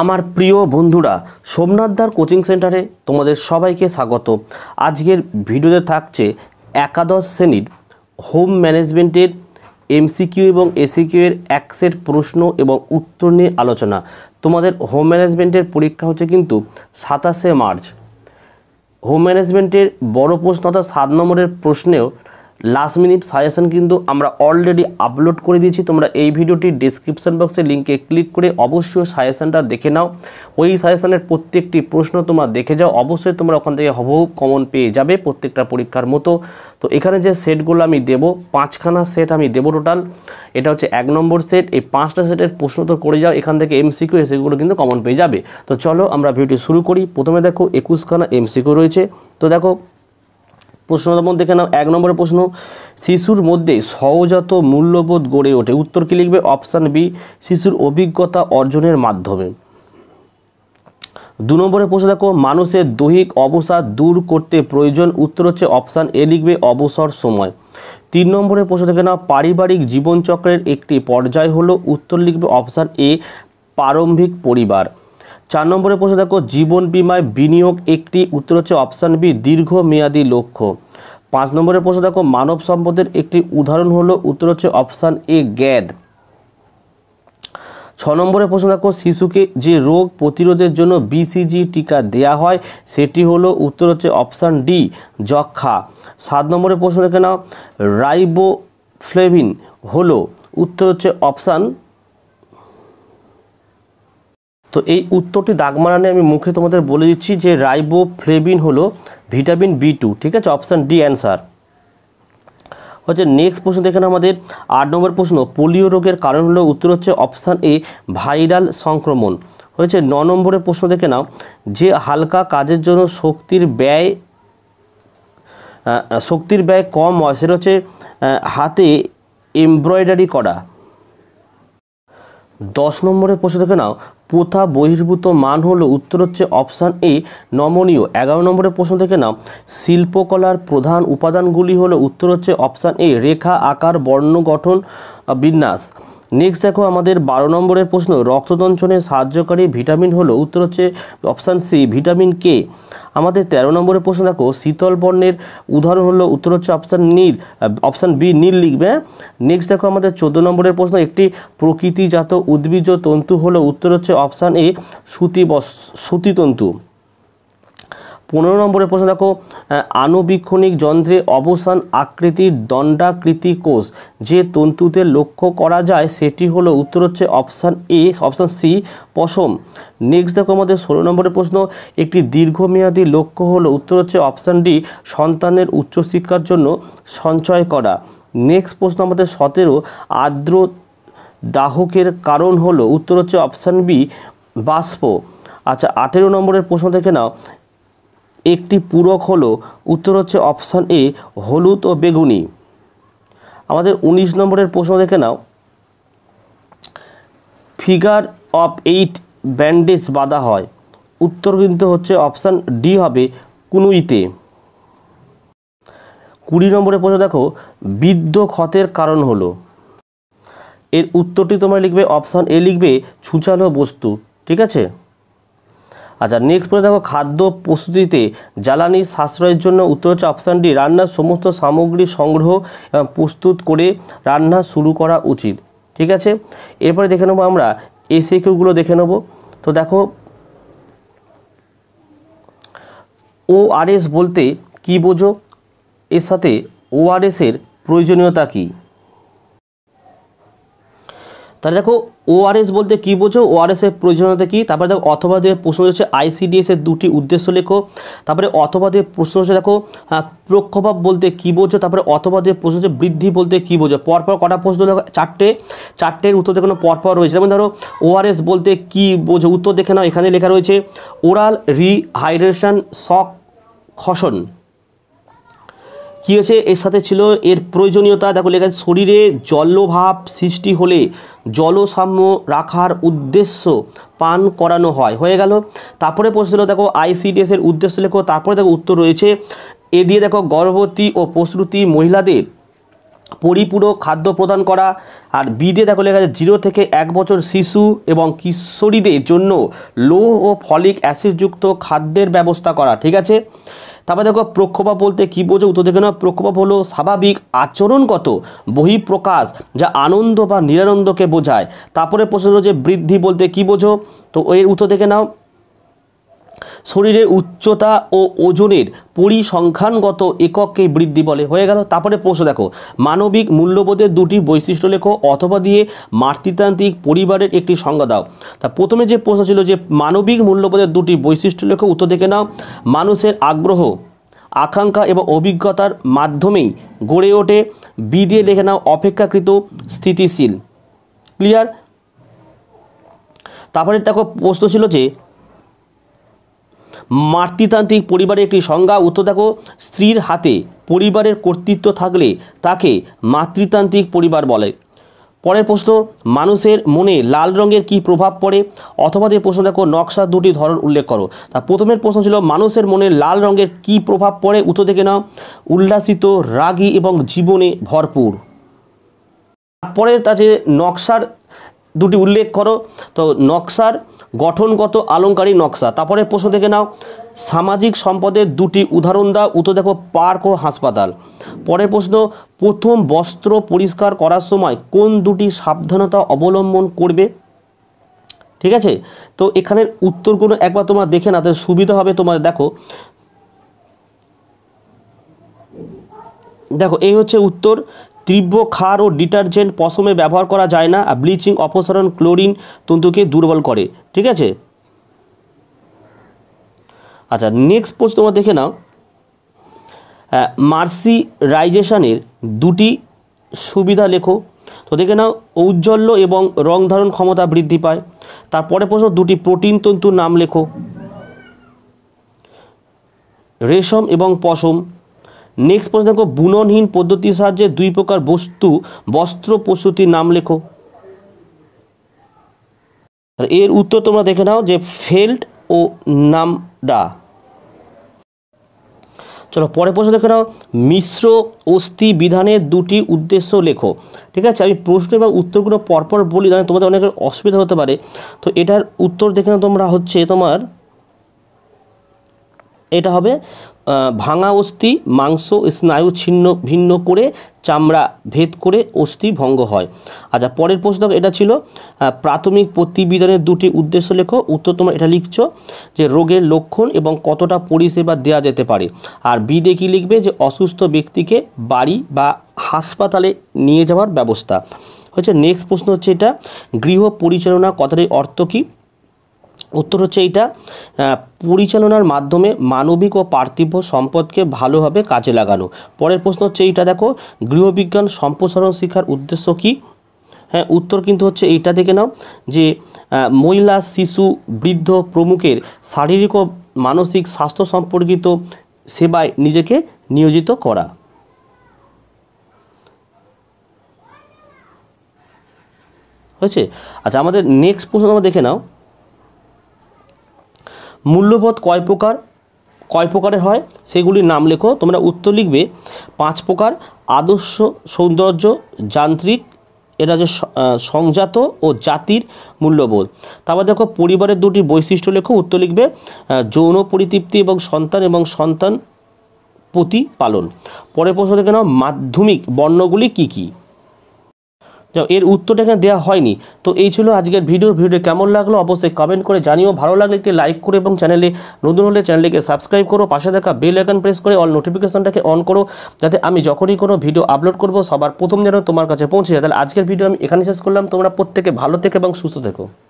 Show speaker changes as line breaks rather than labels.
আমার প্রিয় বন্ধুরা সোমনাথদার কোচিং সেন্টারে তোমাদের সবাইকে স্বাগত আজকের ভিডিওতে থাকছে একাদশ শ্রেণীর হোম ম্যানেজমেন্টের এমসিকিউ এবং এসিকিউ এর এক সেট প্রশ্ন এবং উত্তর নিয়ে আলোচনা তোমাদের হোম ম্যানেজমেন্টের পরীক্ষা হচ্ছে কিন্তু সাতাশে মার্চ হোম ম্যানেজমেন্টের বড় প্রশ্ন অর্থাৎ সাত নম্বরের প্রশ্নেও লাস্ট মিনিট সাজেশন কিন্তু আমরা অলরেডি আপলোড করে দিয়েছি তোমরা এই ভিডিওটি ডিসক্রিপশান বক্সে লিঙ্কে ক্লিক করে অবশ্যই সাজেশানটা দেখে নাও ওই সাজেশানের প্রত্যেকটি প্রশ্ন তোমরা দেখে যাও অবশ্যই তোমরা ওখান থেকে হবহু কমন পেয়ে যাবে প্রত্যেকটা পরীক্ষার মতো তো এখানে যে সেটগুলো আমি দেব পাঁচখানা সেট আমি দেব টোটাল এটা হচ্ছে এক নম্বর সেট এই পাঁচটা সেটের প্রশ্ন তো করে যাও এখান থেকে এমসিকিউ এসিকিউগুলো কিন্তু কমন পেয়ে যাবে তো চলো আমরা ভিডিওটি শুরু করি প্রথমে দেখো একুশখানা এমসিকিউ রয়েছে তো দেখো প্রশ্নটার মধ্যে কেন এক নম্বরের প্রশ্ন শিশুর মধ্যে সহজাত মূল্যবোধ গড়ে ওঠে উত্তর কি লিখবে অপশান বি শিশুর অভিজ্ঞতা অর্জনের মাধ্যমে দু নম্বরের প্রশ্ন দেখো মানুষের দৈহিক অবসাদ দূর করতে প্রয়োজন উত্তর হচ্ছে অপশান এ লিখবে অবসর সময় তিন নম্বরের প্রশ্ন দেখে না পারিবারিক জীবনচক্রের একটি পর্যায় হলো উত্তর লিখবে অপশান এ প্রারম্ভিক পরিবার চার নম্বরে প্রশ্ন দেখো জীবন বিমায় বিনিয়োগ একটি উত্তর হচ্ছে অপশান বি দীর্ঘমেয়াদী লক্ষ্য পাঁচ নম্বরের প্রশ্ন দেখো মানব সম্পদের একটি উদাহরণ হলো উত্তর হচ্ছে অপশান এ গ্যাদ ছ নম্বরে প্রশ্ন দেখো শিশুকে যে রোগ প্রতিরোধের জন্য বিসিজি টিকা দেয়া হয় সেটি হলো উত্তর হচ্ছে অপশান ডি যক্ষা সাত নম্বরে প্রশ্ন দেখে নাও রাইবোফ্লেভিন হলো উত্তর হচ্ছে অপশান তো এই উত্তরটি দাগ মারানে আমি মুখে তোমাদের বলে দিচ্ছি যে রাইবো ফ্লেবিন হলো ভিটামিন বি টু ঠিক আছে অপশান ডি অ্যান্সার হচ্ছে নেক্সট প্রশ্ন দেখেন আমাদের আট নম্বর প্রশ্ন পোলিও রোগের কারণ হলো উত্তর হচ্ছে অপশান এ ভাইরাল সংক্রমণ হয়েছে ন নম্বরের প্রশ্ন দেখে নাও যে হালকা কাজের জন্য শক্তির ব্যয় শক্তির ব্যয় কম হয় সেটা হচ্ছে হাতে এমব্রয়ডারি করা দশ নম্বরের প্রশ্ন দেখে নাও প্রথা বহির্ভূত মান হলো উত্তর হচ্ছে অপশান এ নমনীয় এগারো নম্বরের প্রশ্ন থেকে নাও শিল্পকলার প্রধান উপাদানগুলি হলো উত্তর হচ্ছে অপশান এ রেখা আকার বর্ণ গঠন বিন্যাস নেক্সট দেখো আমাদের বারো নম্বরের প্রশ্ন রক্ততঞ্চনে সাহায্যকারী ভিটামিন হলো উত্তর হচ্ছে অপশান সি ভিটামিন কে আমাদের ১৩ নম্বরের প্রশ্ন দেখো শীতল বর্ণের উদাহরণ হলো উত্তর হচ্ছে অপশান নীল অপশান বি নীল লিখবে হ্যাঁ? নেক্সট দেখো আমাদের ১৪ নম্বরের প্রশ্ন একটি প্রকৃতিজাত উদ্ভিজ তন্তু হলো উত্তর হচ্ছে অপশান এ সুতি সুতি তন্তু পনেরো নম্বরের প্রশ্ন দেখো আণুবীক্ষণিক যন্ত্রে অবসান আকৃতির দণ্ডাকৃতি কোষ যে তন্তুতে লক্ষ্য করা যায় সেটি হলো উত্তর হচ্ছে অপশান এ অপশান সি পশম নেক্সট দেখো আমাদের ষোলো নম্বরের প্রশ্ন একটি দীর্ঘমেয়াদী লক্ষ্য হলো উত্তর হচ্ছে অপশান ডি সন্তানের উচ্চশিক্ষার জন্য সঞ্চয় করা নেক্সট প্রশ্ন আমাদের সতেরো আর্দ্র দাহকের কারণ হলো উত্তর হচ্ছে অপশান বি বাষ্প আচ্ছা আঠেরো নম্বরের প্রশ্ন দেখে নাও একটি পূরক হলো উত্তর হচ্ছে অপশান এ হলুদ ও বেগুনি আমাদের ১৯ নম্বরের প্রশ্ন দেখে নাও ফিগার অফ এইট ব্যান্ডেজ বাঁধা হয় উত্তর কিন্তু হচ্ছে অপশান ডি হবে কুনুইতে কুড়ি নম্বরের প্রশ্ন দেখো বিদ্য ক্ষতের কারণ হলো এর উত্তরটি তোমরা লিখবে অপশান এ লিখবে ছুচালো বস্তু ঠিক আছে আচ্ছা নেক্সট পরে দেখো খাদ্য প্রস্তুতিতে জ্বালানি সাশ্রয়ের জন্য উত্তর হচ্ছে অপশানটি রান্নার সমস্ত সামগ্রী সংগ্রহ এবং প্রস্তুত করে রান্না শুরু করা উচিত ঠিক আছে এরপরে দেখে নেবো আমরা এসি কিউগুলো দেখে নেবো তো দেখো এস বলতে কি বোঝো এর সাথে ওআরএসের প্রয়োজনীয়তা কী তাহলে দেখো ওআরএস বলতে কী বোঝো এর প্রয়োজনীয়তা কী তারপরে দেখো অথবা দিয়ে প্রশ্ন হচ্ছে এর দুটি উদ্দেশ্য লেখো তারপরে অথবা দিয়ে প্রশ্ন হচ্ছে দেখো প্রক্ষোভাব বলতে কী বোঝো তারপরে অথবা দিয়ে প্রশ্ন হচ্ছে বৃদ্ধি বলতে কী বোঝো পরপর কটা প্রশ্ন দেখো চারটে চারটের উত্তর দেখো পরপর রয়েছে যেমন ধরো ওআরএস বলতে কী বোঝো উত্তর দেখে নাও এখানে লেখা রয়েছে ওরাল রিহাইড্রেশন শক খসন কী হয়েছে এর সাথে ছিল এর প্রয়োজনীয়তা দেখো লেখা শরীরে জলভাব সৃষ্টি হলে জলসাম্য রাখার উদ্দেশ্য পান করানো হয় হয়ে গেল তারপরে প্রশ্ন ছিল দেখো আইসিডিএসের উদ্দেশ্য লেখো তারপরে দেখো উত্তর রয়েছে এ দিয়ে দেখো গর্ভবতী ও প্রসূতি মহিলাদের পরিপূরক খাদ্য প্রদান করা আর বিদে দেখো লেখা যায় জিরো থেকে এক বছর শিশু এবং কিশোরীদের জন্য লো ও ফলিক অ্যাসিডযুক্ত খাদ্যের ব্যবস্থা করা ঠিক আছে তারপর দেখো প্রক্ষোভাব বলতে কী বোঝো উত্তর দেখে নেওয়া প্রক্ষোভাব হলো স্বাভাবিক আচরণগত বহিঃপ্রকাশ যা আনন্দ বা নিরানন্দকে বোঝায় তারপরে প্রশ্ন যে বৃদ্ধি বলতে কী বোঝো তো এর উত্তর দেখে নাও শরীরের উচ্চতা ও ওজনের পরিসংখ্যানগত এককে বৃদ্ধি বলে হয়ে গেল তারপরে প্রশ্ন দেখো মানবিক মূল্যবোধের দুটি বৈশিষ্ট্য লেখো অথবা দিয়ে মাতৃতান্ত্রিক পরিবারের একটি সংজ্ঞা দাও তা প্রথমে যে প্রশ্ন ছিল যে মানবিক মূল্যবোধের দুটি বৈশিষ্ট্য লেখো উত্তর দেখে নাও মানুষের আগ্রহ আকাঙ্ক্ষা এবং অভিজ্ঞতার মাধ্যমেই গড়ে ওঠে বিদিয়ে দেখে নাও অপেক্ষাকৃত স্থিতিশীল ক্লিয়ার তারপরে দেখো প্রশ্ন ছিল যে মাতৃতান্ত্রিক পরিবারের একটি সংজ্ঞা উত্তর দেখো স্ত্রীর হাতে পরিবারের কর্তৃত্ব থাকলে তাকে মাতৃতান্ত্রিক পরিবার বলে পরের প্রশ্ন মানুষের মনে লাল রঙের কি প্রভাব পড়ে অথবা যে প্রশ্ন দেখো নকশার দুটি ধরন উল্লেখ করো তা প্রথমের প্রশ্ন ছিল মানুষের মনে লাল রঙের কি প্রভাব পড়ে উত্তর দেখে নাও উল্লাসিত রাগী এবং জীবনে ভরপুর তারপরে তা যে নকশার দুটি উল্লেখ করো তো নকশার গঠনগত আলঙ্কারী নকশা তারপরে প্রশ্ন থেকে নাও সামাজিক সম্পদের দুটি উদাহরণ দাও উত্তর দেখো পার্ক ও হাসপাতাল পরের প্রশ্ন প্রথম বস্ত্র পরিষ্কার করার সময় কোন দুটি সাবধানতা অবলম্বন করবে ঠিক আছে তো এখানের উত্তরগুলো একবার তোমার দেখে না তো সুবিধা হবে তোমার দেখো দেখো এই হচ্ছে উত্তর তীব্র ক্ষার ও ডিটারজেন্ট পশমে ব্যবহার করা যায় না ব্লিচিং অপসারণ ক্লোরিন তন্তুকে দুর্বল করে ঠিক আছে আচ্ছা নেক্সট পোস্ট তোমরা দেখে নাও মার্সিরাইজেশনের দুটি সুবিধা লেখো তো দেখে নাও ঔজ্জ্বল্য এবং রং ধারণ ক্ষমতা বৃদ্ধি পায় তারপরে প্রশ্ন দুটি প্রোটিন তন্তুর নাম লেখো রেশম এবং পশম নেক্সট প্রশ্ন দেখো বুননহীন পদ্ধতির সাহায্যে দুই প্রকার বস্তু বস্ত্র প্রস্তুতির নাম লেখো এর উত্তর তোমরা দেখে নাও যে ফেল্ড ও নামডা চলো পরে প্রশ্ন দেখে নাও মিশ্র অস্থি বিধানের দুটি উদ্দেশ্য লেখো ঠিক আছে আমি প্রশ্ন এবং উত্তরগুলো পরপর বলি জানি তোমাদের অনেকের অসুবিধা হতে পারে তো এটার উত্তর দেখে নাও তোমরা হচ্ছে তোমার এটা হবে ভাঙা অস্থি মাংস স্নায়ু ছিন্ন ভিন্ন করে চামড়া ভেদ করে অস্থি ভঙ্গ হয় আচ্ছা পরের প্রশ্ন এটা ছিল প্রাথমিক প্রতিবিধানের দুটি উদ্দেশ্য লেখো উত্তর তোমার এটা লিখছো যে রোগের লক্ষণ এবং কতটা পরিষেবা দেওয়া যেতে পারে আর বিদে কি লিখবে যে অসুস্থ ব্যক্তিকে বাড়ি বা হাসপাতালে নিয়ে যাওয়ার ব্যবস্থা হচ্ছে নেক্সট প্রশ্ন হচ্ছে এটা গৃহ পরিচালনা কথাটির অর্থ কী উত্তর হচ্ছে এইটা পরিচালনার মাধ্যমে মানবিক ও পার্থিব সম্পদকে ভালোভাবে কাজে লাগানো পরের প্রশ্ন হচ্ছে এইটা দেখো গৃহবিজ্ঞান সম্প্রসারণ শিক্ষার উদ্দেশ্য কী হ্যাঁ উত্তর কিন্তু হচ্ছে এইটা দেখে নাও যে মহিলা শিশু বৃদ্ধ প্রমুখের শারীরিক ও মানসিক স্বাস্থ্য সম্পর্কিত সেবায় নিজেকে নিয়োজিত করা হয়েছে আচ্ছা আমাদের নেক্সট প্রশ্ন আমরা দেখে নাও মূল্যবোধ কয় প্রকার কয় প্রকারের হয় সেগুলির নাম লেখো তোমরা উত্তর লিখবে পাঁচ প্রকার আদর্শ সৌন্দর্য যান্ত্রিক এটা যে সংজাত ও জাতির মূল্যবোধ তারপর দেখো পরিবারের দুটি বৈশিষ্ট্য লেখো উত্তর লিখবে যৌন পরিতৃপ্তি এবং সন্তান এবং সন্তান প্রতিপালন পরের প্রশ্ন দেখে নাও মাধ্যমিক বর্ণগুলি কী কী এর উত্তরটা এখানে দেওয়া হয়নি তো এই ছিল আজকের ভিডিও ভিডিও কেমন লাগলো অবশ্যই কমেন্ট করে জানিও ভালো লাগলে একটি লাইক করে এবং চ্যানেলে নতুন হলে চ্যানেলটিকে সাবস্ক্রাইব করো পাশে থাকা বেল আইকন প্রেস করে অল নোটিফিকেশনটাকে অন করো যাতে আমি যখনই কোনো ভিডিও আপলোড করব সবার প্রথম যেন তোমার কাছে পৌঁছে যায় তাহলে আজকের ভিডিও আমি এখানে শেষ করলাম তোমরা প্রত্যেকে ভালো থেকে এবং সুস্থ থেকো